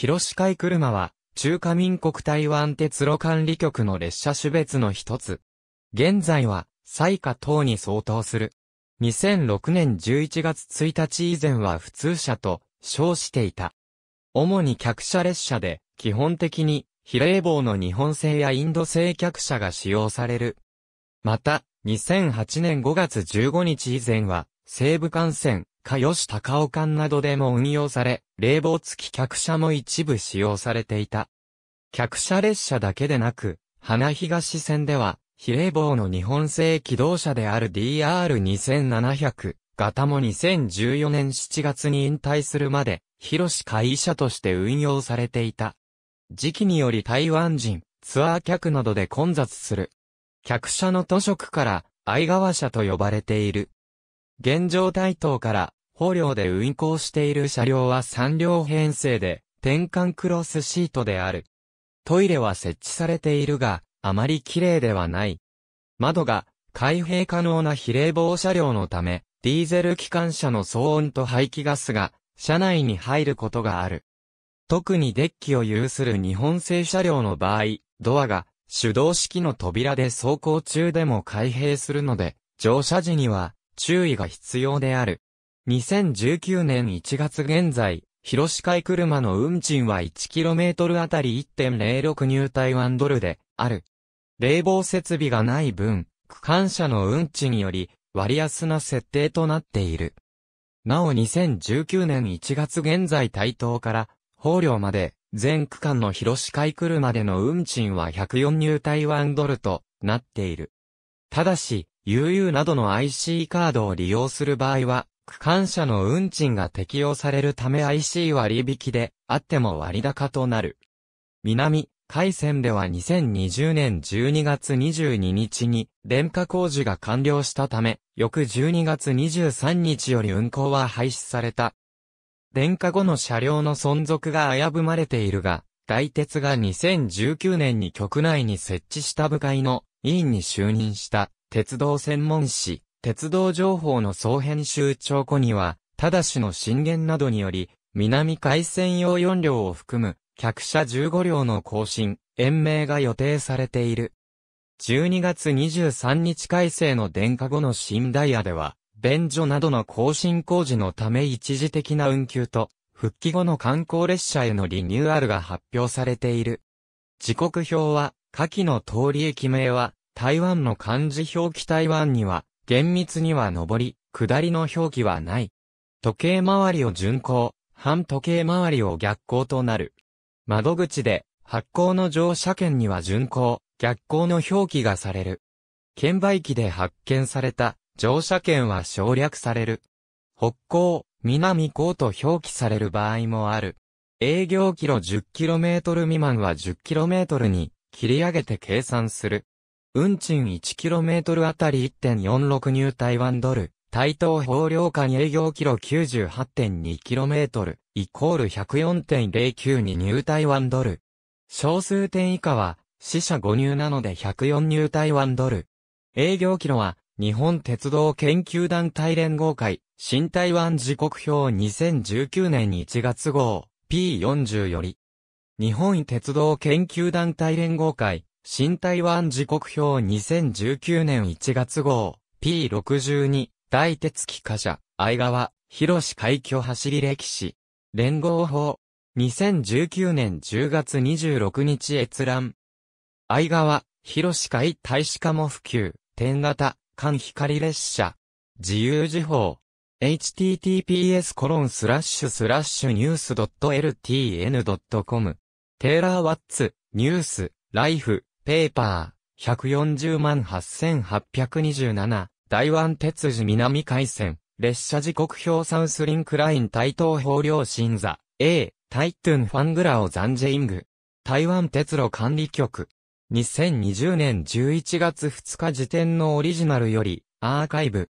広司海車は、中華民国台湾鉄路管理局の列車種別の一つ。現在は、最下等に相当する。2006年11月1日以前は普通車と称していた。主に客車列車で、基本的に比例棒の日本製やインド製客車が使用される。また、2008年5月15日以前は、西武幹線、か吉高尾館などでも運用され、冷房付き客車も一部使用されていた。客車列車だけでなく、花東線では、比冷房の日本製機動車である DR2700 型も2014年7月に引退するまで、広市会社として運用されていた。時期により台湾人、ツアー客などで混雑する。客車の図職から、相川車と呼ばれている。現状台頭から、法虜で運行している車両は3両編成で、転換クロスシートである。トイレは設置されているが、あまり綺麗ではない。窓が開閉可能な比例防車両のため、ディーゼル機関車の騒音と排気ガスが車内に入ることがある。特にデッキを有する日本製車両の場合、ドアが手動式の扉で走行中でも開閉するので、乗車時には注意が必要である。2019年1月現在、広市会車の運賃は 1km あたり1.06ニュー台湾ドルで、ある。冷房設備がない分、区間車の運賃より、割安な設定となっている。なお2019年1月現在台東から、法領まで、全区間の広市会車での運賃は104ニュー台湾ドルとなっている。ただし、UU などの IC カードを利用する場合は、区間車の運賃が適用されるため IC 割引であっても割高となる。南、海線では2020年12月22日に電化工事が完了したため、翌12月23日より運行は廃止された。電化後の車両の存続が危ぶまれているが、大鉄が2019年に局内に設置した部会の委員に就任した鉄道専門誌鉄道情報の総編集長庫には、ただしの震源などにより、南海線用4両を含む、客車15両の更新、延命が予定されている。12月23日改正の電化後の新ダイヤでは、便所などの更新工事のため一時的な運休と、復帰後の観光列車へのリニューアルが発表されている。時刻表は、下記の通り駅名は、台湾の漢字表記台湾には、厳密には上り、下りの表記はない。時計回りを巡行、反時計回りを逆行となる。窓口で、発行の乗車券には巡行、逆行の表記がされる。券売機で発見された乗車券は省略される。北港、南港と表記される場合もある。営業キロ 10km 未満は 10km に切り上げて計算する。運賃 1km あたり1.46ニ台湾ドル、台東量漁間営業キロ 98.2km、イコール104.092入台湾ドル。小数点以下は、死者5入なので104ニ台湾ドル。営業キロは、日本鉄道研究団体連合会、新台湾時刻表2019年1月号、P40 より、日本鉄道研究団体連合会、新台湾時刻表2019年1月号 P62 大鉄機貨車相川広海峡走り歴史連合法2019年10月26日閲覧相川広海大使館も普及天型間光列車自由時報 https コロンスラッシュスラッシュニュース .ltn.com テーラーワッツニュースライフペーパー、140万8827、台湾鉄路南海線、列車時刻表サウスリンクライン台東法領新座、A、タイトゥンファングラオザンジェイング、台湾鉄路管理局。2020年11月2日時点のオリジナルより、アーカイブ。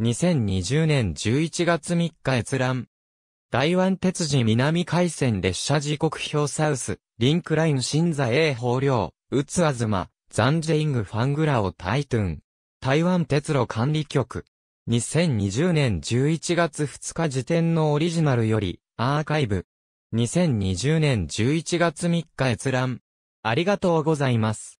2020年11月3日閲覧。台湾鉄路南海線列車時刻表サウス、リンクライン新座 A 法領、ウツアズマ、ザンジェイングファングラオタイトゥン。台湾鉄路管理局。2020年11月2日時点のオリジナルより、アーカイブ。2020年11月3日閲覧。ありがとうございます。